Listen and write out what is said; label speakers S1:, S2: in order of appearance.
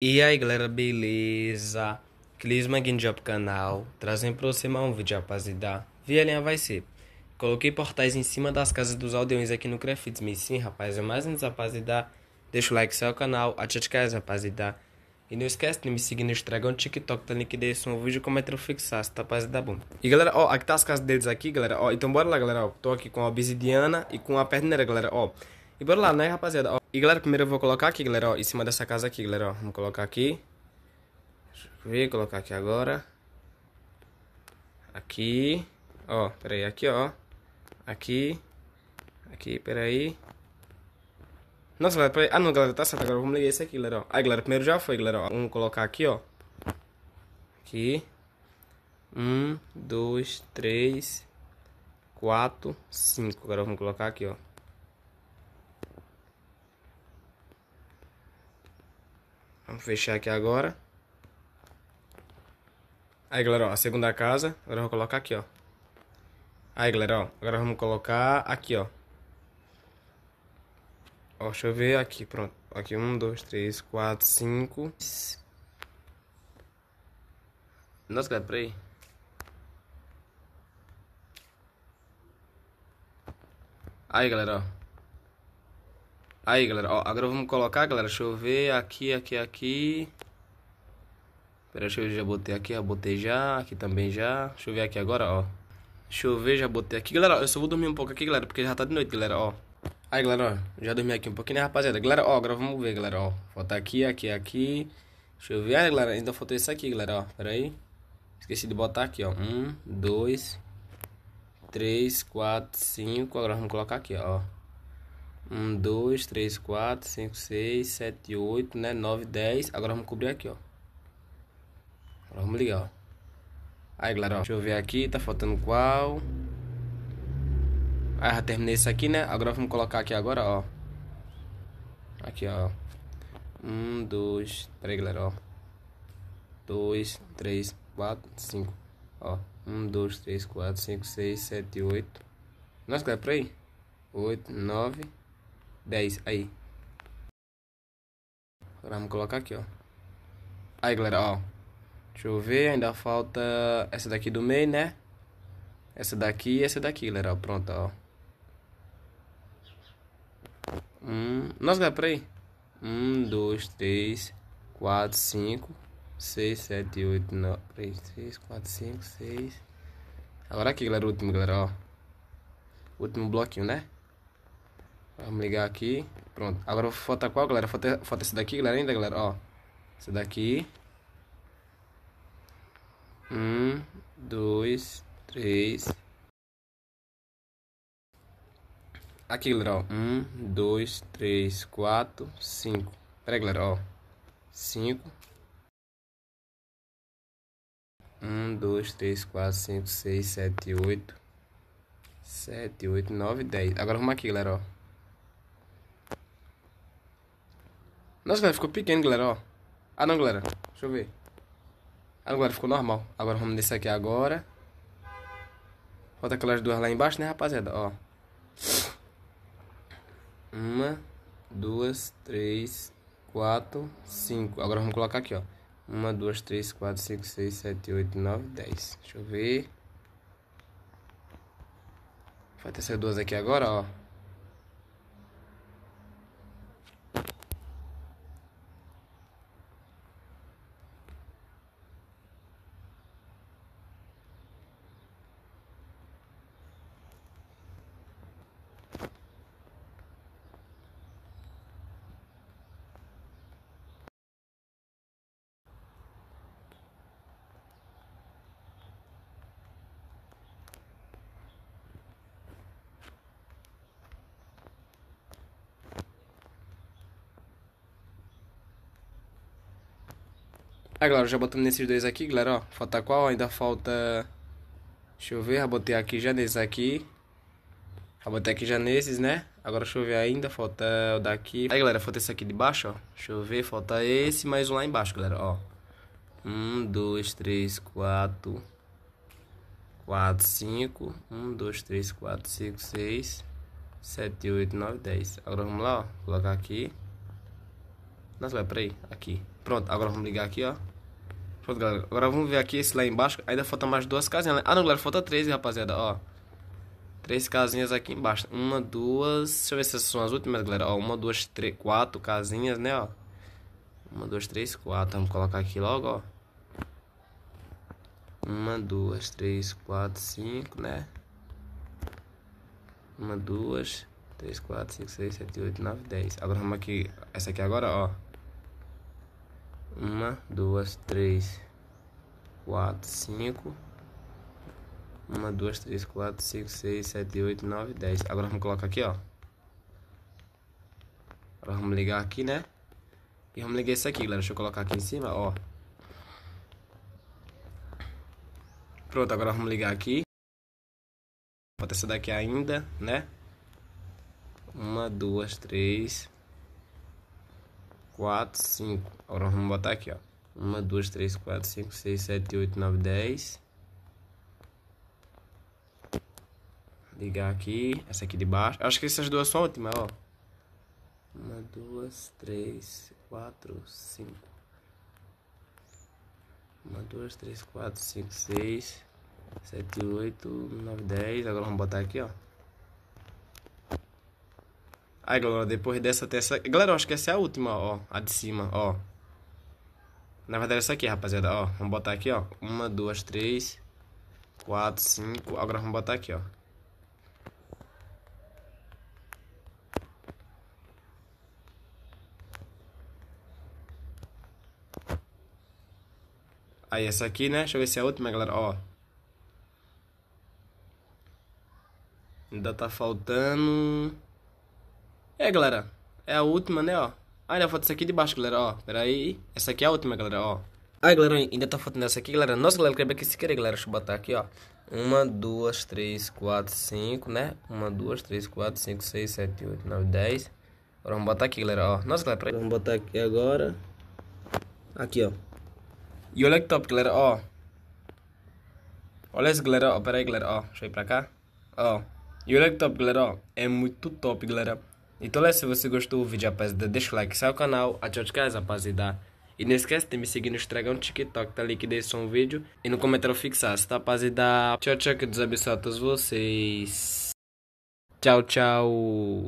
S1: E aí galera, beleza? Clisma aqui Canal, trazendo para você mais um vídeo rapaziada. Vielinha vai ser. Coloquei portais em cima das casas dos aldeões aqui no Crafts Me. Sim, rapaz, é mais antes, rapaziada. Deixa o like, se é o canal, ative as rapaziada. E não esquece de me seguir no Instagram, TikTok, tá link desse um vídeo como é que eu tá rapaziada bom. E galera, ó, aqui tá as casas deles aqui, galera, ó. Então bora lá, galera, ó. Tô aqui com a obsidiana e com a perneira, galera, ó. E bora lá, né, rapaziada? Ó, e galera, primeiro eu vou colocar aqui, galera, ó, em cima dessa casa aqui, galera, ó. Vamos colocar aqui. Deixa eu ver, colocar aqui agora. Aqui. Ó, peraí, aqui, ó. Aqui. Aqui, peraí. Nossa, galera, peraí. Ah, não, galera, tá certo. Agora vamos ligar esse aqui, galera, ó. Aí, galera, primeiro já foi, galera, ó. Vamos colocar aqui, ó. Aqui. Um, dois, três, quatro, cinco. Agora vamos colocar aqui, ó. Vamos fechar aqui agora. Aí, galera, ó, a segunda casa. Agora eu vou colocar aqui, ó. Aí, galera, ó. Agora vamos colocar aqui, ó. Ó, deixa eu ver aqui, pronto. Aqui, um, dois, três, quatro, cinco. Nossa, galera, peraí. Aí, galera, ó. Aí, galera, ó, agora vamos colocar, galera, deixa eu ver, aqui, aqui, aqui. Pera, deixa eu ver, já botei aqui, ó, botei já, aqui também já. Deixa eu ver aqui agora, ó. Deixa eu ver, já botei aqui. Galera, ó, eu só vou dormir um pouco aqui, galera, porque já tá de noite, galera, ó. Aí, galera, ó, já dormi aqui um pouquinho, né, rapaziada? Galera, ó, agora vamos ver, galera, ó. Falta aqui, aqui, aqui. Deixa eu ver, aí, galera, ainda faltou isso aqui, galera, ó. Pera aí. Esqueci de botar aqui, ó. Um, dois, três, quatro, cinco. Agora vamos colocar aqui, ó. 1, 2, 3, 4, 5, 6, 7, 8, né? 9, 10. Agora vamos cobrir aqui, ó. Agora vamos ligar, ó. Aí, galera, ó. Deixa eu ver aqui, tá faltando qual. Aí, ah, já terminei isso aqui, né? Agora vamos colocar aqui agora, ó. Aqui, ó. 1, 2, pera galera, ó. 2, 3, 4, 5. Ó. 1, 2, 3, 4, 5, 6, 7, 8. Nossa, galera, por aí. 8, 9... 10 é aí. Agora vamos colocar aqui, ó. Aí, galera, ó. Deixa eu ver, ainda falta essa daqui do meio, né? Essa daqui e essa daqui, galera, ó. Pronto, ó. Um... Nossa, galera, peraí. 1, 2, 3, 4, 5, 6, 7, 8, 9, 3, 3, 4, 5, 6. Agora aqui, galera, o último, galera, ó. Último bloquinho, né? Vamos ligar aqui. Pronto. Agora falta qual, galera? Falta, falta esse daqui, galera, ainda, galera. Ó. Esse daqui. Um, dois, três. Aqui, galera, ó. Um, dois, três, quatro, cinco. Pera aí, galera, ó. Cinco. Um, dois, três, quatro, cinco, seis, sete, oito. Sete, oito, nove, dez. Agora vamos aqui, galera, ó. Nossa, galera, ficou pequeno, galera, ó. Ah, não, galera. Deixa eu ver. Ah, não, galera, ficou normal. Agora vamos descer aqui agora. Falta aquelas duas lá embaixo, né, rapaziada? Ó. Uma, duas, três, quatro, cinco. Agora vamos colocar aqui, ó. Uma, duas, três, quatro, cinco, seis, sete, oito, nove, dez. Deixa eu ver. Falta essas duas aqui agora, ó. Ah, galera, já botamos nesses dois aqui, galera, ó. Falta qual? Ainda falta... Deixa eu ver, já botei aqui já nesses aqui. Já botei aqui já nesses, né? Agora deixa eu ver ainda, falta o daqui. Aí, galera, falta esse aqui de baixo, ó. Deixa eu ver, falta esse mais um lá embaixo, galera, ó. Um, dois, três, quatro... Quatro, cinco... Um, dois, três, quatro, cinco, seis... Sete, oito, nove, dez. Agora vamos lá, ó. Colocar aqui. Nossa, vai, peraí. Aqui. Pronto, agora vamos ligar aqui, ó. Pronto, galera. Agora vamos ver aqui esse lá embaixo. Ainda falta mais duas casinhas. Né? Ah, não, galera. Falta três rapaziada. Ó. Três casinhas aqui embaixo. Uma, duas... Deixa eu ver se essas são as últimas, galera. Ó, uma, duas, três... Quatro casinhas, né, ó. Uma, duas, três, quatro. Vamos colocar aqui logo, ó. Uma, duas, três, quatro, cinco, né? Uma, duas, três, quatro, cinco, seis, sete, oito, nove, dez. Agora vamos aqui. Essa aqui agora, ó uma, duas, três, quatro, cinco. Uma, duas, três, quatro, cinco, seis, sete, oito, nove, dez. Agora vamos colocar aqui, ó. Agora vamos ligar aqui, né? E vamos ligar isso aqui, galera. Deixa eu colocar aqui em cima, ó. Pronto, agora vamos ligar aqui. Bota essa daqui ainda, né? Uma, duas, três, 4, 5. Agora vamos botar aqui, ó. 1, 2, 3, 4, 5, 6, 7, 8, 9, 10. Ligar aqui. Essa aqui de baixo. Acho que essas duas são últimas, ó. 1, 2, 3, 4, 5. 1, 2, 3, 4, 5, 6, 7, 8, 9, 10. Agora vamos botar aqui, ó. Aí, galera, depois dessa até essa... Galera, eu acho que essa é a última, ó. A de cima, ó. Na verdade, essa aqui, rapaziada, ó. Vamos botar aqui, ó. Uma, duas, três, quatro, cinco. Agora vamos botar aqui, ó. Aí essa aqui, né? Deixa eu ver se é a última, galera. Ó. Ainda tá faltando... É, galera, é a última, né, ó. Ah, ainda falta essa aqui de baixo, galera, ó. Peraí, essa aqui é a última, galera, ó. Aí, galera, ainda tá faltando essa aqui, galera. Nossa, galera, quebrei aqui se querer, galera. Deixa eu botar aqui, ó. Uma, duas, três, quatro, cinco, né? Uma, duas, três, quatro, cinco, seis, sete, oito, nove, dez. Agora vamos botar aqui, galera, ó. Nossa, galera, peraí. Vamos botar aqui agora. Aqui, ó. E olha que top, galera, ó. Olha isso, galera, ó. Pera aí, galera, ó. Deixa eu ir pra cá. Ó. E olha que top, galera, ó. É muito top, galera. Então, lá, se você gostou do vídeo, rapaziada, deixa o like, sai o canal, de casa, rapaziada. E não esquece de me seguir no Instagram, no TikTok, tá ali que deixa um vídeo. E no comentário se tá, rapaziada? Tchau, tchau, que Deus abençoe a todos vocês. Tchau, tchau.